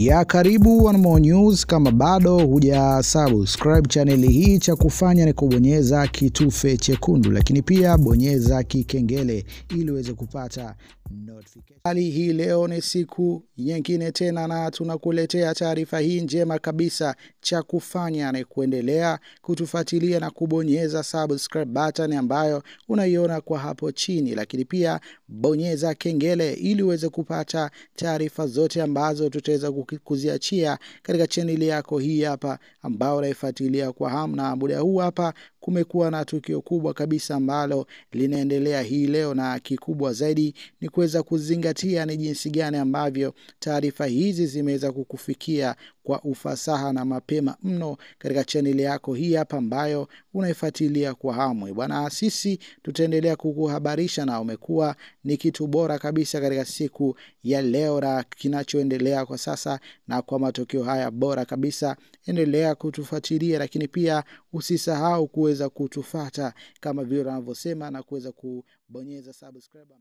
ya karibu One More News. Kama bado huja subscribe chaneli hii, cha kufanya ni kubonyeza kitufe chekundu, lakini pia bonyeza kikengele ili uweze kupata notification. Hali hii leo ni siku nyingine tena, na tunakuletea taarifa hii njema kabisa. Cha kufanya ni kuendelea kutufuatilia na kubonyeza subscribe button ambayo unaiona kwa hapo chini, lakini pia bonyeza kengele ili uweze kupata taarifa zote ambazo tutaweza kuziachia katika chaneli yako hii hapa, ambao unaifuatilia kwa hamna muda huu hapa kumekuwa na tukio kubwa kabisa ambalo linaendelea hii leo, na kikubwa zaidi ni kuweza kuzingatia ni jinsi gani ambavyo taarifa hizi zimeweza kukufikia kwa ufasaha na mapema mno katika chaneli yako hii hapa ambayo unaifuatilia kwa hamu bwana. Sisi tutaendelea kukuhabarisha na umekuwa ni kitu bora kabisa katika siku ya leo na kinachoendelea kwa sasa na kwa matokeo haya bora kabisa. Endelea kutufuatilia, lakini pia usisahau ku kuweza kutufata kama vile wanavyosema na kuweza kubonyeza subscribe.